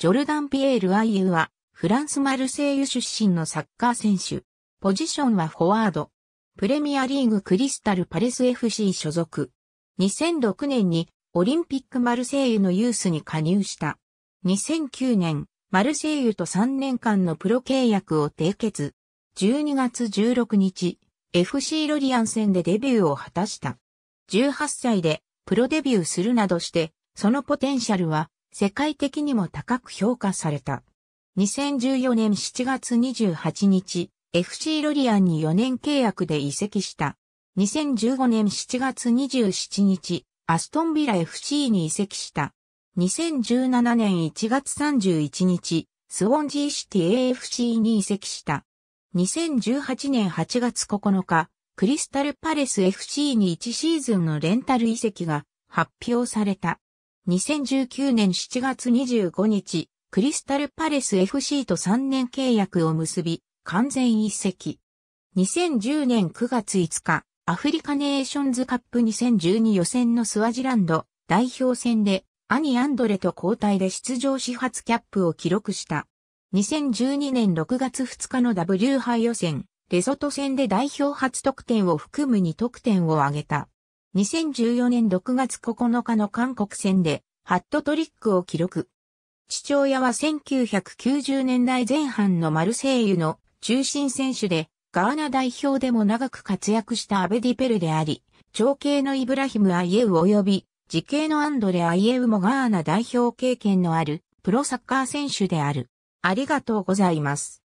ジョルダン・ピエール・アイユは、フランス・マルセイユ出身のサッカー選手。ポジションはフォワード。プレミアリーグクリスタル・パレス FC 所属。2006年にオリンピックマルセイユのユースに加入した。2009年、マルセイユと3年間のプロ契約を締結。12月16日、FC ロリアン戦でデビューを果たした。18歳でプロデビューするなどして、そのポテンシャルは世界的にも高く評価された。2014年7月28日、FC ロリアンに4年契約で移籍した。2015年7月27日、アストンビラ FC に移籍した。2017年1月31日、スウォンジーシティ AFC に移籍した。2018年8月9日、クリスタルパレス FC に1シーズンのレンタル移籍が発表された。2019年7月25日、クリスタルパレス FC と3年契約を結び、完全一席。2010年9月5日、アフリカネーションズカップ2012予選のスワジランド代表戦で、兄アンドレと交代で出場し初キャップを記録した。2012年6月2日の W 杯予選、レソト戦で代表初得点を含む2得点を挙げた。2014年6月9日の韓国戦でハットトリックを記録。父親は1990年代前半のマルセイユの中心選手で、ガーナ代表でも長く活躍したアベディペルであり、長兄のイブラヒム・アイエウ及び、時系のアンドレ・アイエウもガーナ代表経験のあるプロサッカー選手である。ありがとうございます。